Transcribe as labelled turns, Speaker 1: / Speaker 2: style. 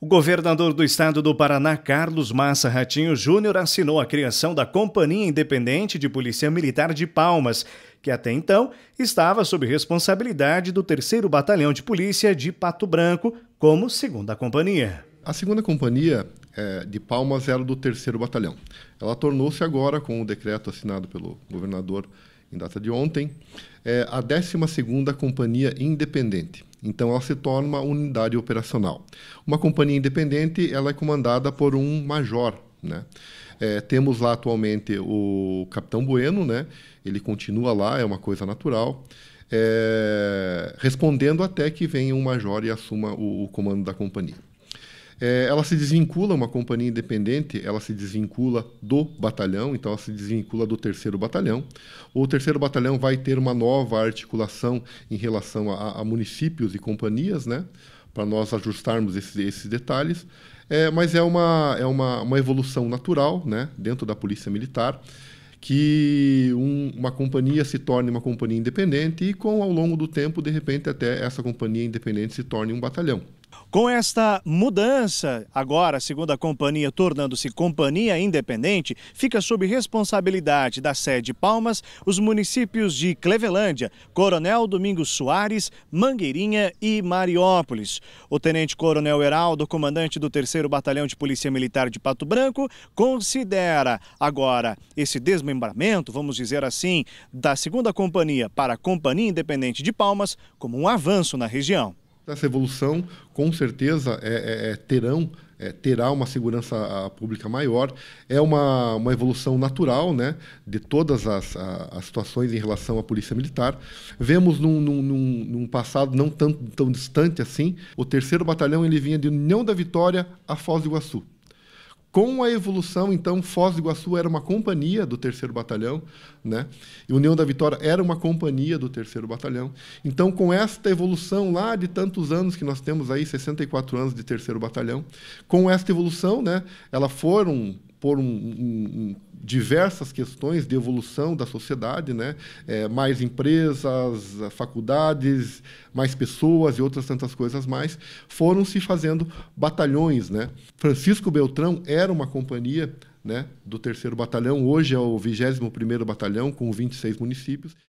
Speaker 1: O governador do estado do Paraná, Carlos Massa Ratinho Júnior, assinou a criação da Companhia Independente de Polícia Militar de Palmas, que até então estava sob responsabilidade do 3 Batalhão de Polícia de Pato Branco, como segunda companhia. A segunda companhia é, de Palmas era do 3 Batalhão. Ela tornou-se agora,
Speaker 2: com o decreto assinado pelo governador em data de ontem, é a 12 Companhia Independente. Então, ela se torna uma unidade operacional. Uma companhia independente, ela é comandada por um major, né? É, temos lá atualmente o Capitão Bueno, né? Ele continua lá, é uma coisa natural. É, respondendo até que venha um major e assuma o, o comando da companhia. É, ela se desvincula, uma companhia independente, ela se desvincula do batalhão, então ela se desvincula do terceiro batalhão. O terceiro batalhão vai ter uma nova articulação em relação a, a municípios e companhias, né? Para nós ajustarmos esses, esses detalhes. É, mas é, uma, é uma, uma evolução natural né? dentro da polícia militar que um, uma companhia se torne uma companhia independente e com ao longo
Speaker 1: do tempo de repente até essa companhia independente se torne um batalhão. Com esta mudança, agora, segundo a companhia, tornando-se companhia independente, fica sob responsabilidade da sede Palmas os municípios de Clevelândia, Coronel Domingos Soares, Mangueirinha e Mariópolis. O tenente-coronel Heraldo, comandante do 3 Batalhão de Polícia Militar de Pato Branco, considera agora esse desmembramento, vamos dizer assim, da segunda companhia para a Companhia Independente de Palmas como um avanço na região.
Speaker 2: Então, essa evolução,
Speaker 1: com certeza é, é, é,
Speaker 2: terão é, terá uma segurança ah, pública maior. É uma, uma evolução natural né, de todas as, a, as situações em relação à polícia militar. Vemos num, num, num, passado não tão, tão distante assim, o terceiro batalhão ele vinha de União da Vitória a Foz do Iguaçu. Com a evolução, então, Foz do Iguaçu era uma companhia do terceiro batalhão, né? E União da Vitória era uma companhia do terceiro batalhão. Então, com esta evolução lá de tantos anos que nós temos aí, 64 anos de terceiro batalhão, com esta evolução, né, elas foram por um, um, diversas questões de evolução da sociedade, né? É, mais empresas, faculdades, mais pessoas e outras tantas coisas mais, foram se fazendo batalhões. Né? Francisco Beltrão era uma companhia né, do terceiro batalhão, hoje é o 21º batalhão com 26 municípios.